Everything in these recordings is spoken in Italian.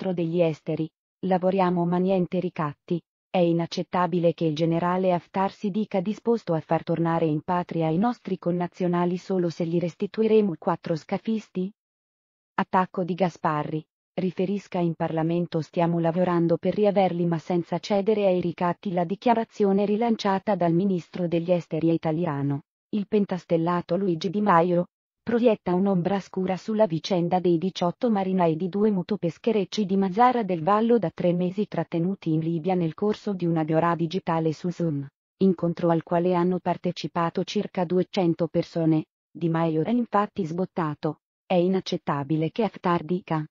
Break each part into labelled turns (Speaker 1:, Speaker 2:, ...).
Speaker 1: ministro degli esteri, lavoriamo ma niente ricatti, è inaccettabile che il generale Haftar si dica disposto a far tornare in patria i nostri connazionali solo se gli restituiremo quattro scafisti? Attacco di Gasparri. Riferisca in Parlamento stiamo lavorando per riaverli ma senza cedere ai ricatti la dichiarazione rilanciata dal ministro degli esteri italiano, il pentastellato Luigi Di Maio, proietta un'ombra scura sulla vicenda dei 18 marinai di due motopescherecci di Mazzara del Vallo da tre mesi trattenuti in Libia nel corso di una diora digitale su Zoom, incontro al quale hanno partecipato circa 200 persone. Di Maio è infatti sbottato. È inaccettabile che Haftar dica,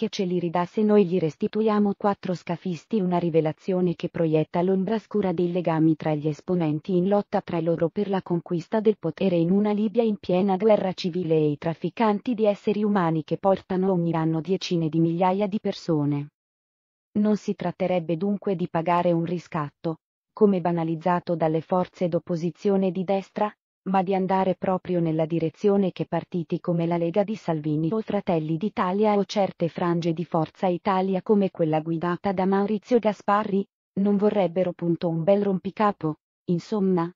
Speaker 1: che ce li ridà se noi gli restituiamo quattro scafisti una rivelazione che proietta l'ombra scura dei legami tra gli esponenti in lotta tra loro per la conquista del potere in una Libia in piena guerra civile e i trafficanti di esseri umani che portano ogni anno decine di migliaia di persone. Non si tratterebbe dunque di pagare un riscatto, come banalizzato dalle forze d'opposizione di destra, ma di andare proprio nella direzione che partiti come la Lega di Salvini o Fratelli d'Italia o certe frange di Forza Italia come quella guidata da Maurizio Gasparri, non vorrebbero. punto Un bel rompicapo, insomma.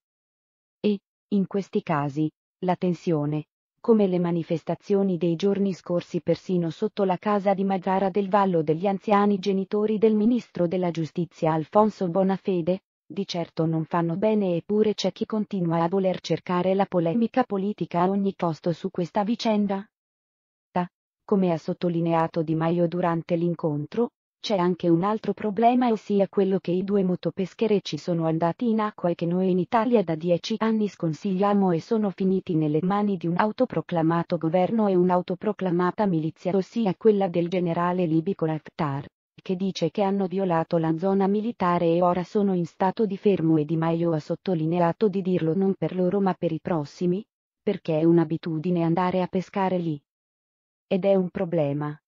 Speaker 1: E, in questi casi, la tensione, come le manifestazioni dei giorni scorsi persino sotto la casa di Magara del Vallo degli anziani genitori del ministro della giustizia Alfonso Bonafede, di certo non fanno bene eppure c'è chi continua a voler cercare la polemica politica a ogni costo su questa vicenda. Come ha sottolineato Di Maio durante l'incontro, c'è anche un altro problema ossia quello che i due motopeschereci sono andati in acqua e che noi in Italia da dieci anni sconsigliamo e sono finiti nelle mani di un autoproclamato governo e un'autoproclamata milizia ossia quella del generale libico Haftar che dice che hanno violato la zona militare e ora sono in stato di fermo e Di Maio ha sottolineato di dirlo non per loro ma per i prossimi, perché è un'abitudine andare a pescare lì. Ed è un problema.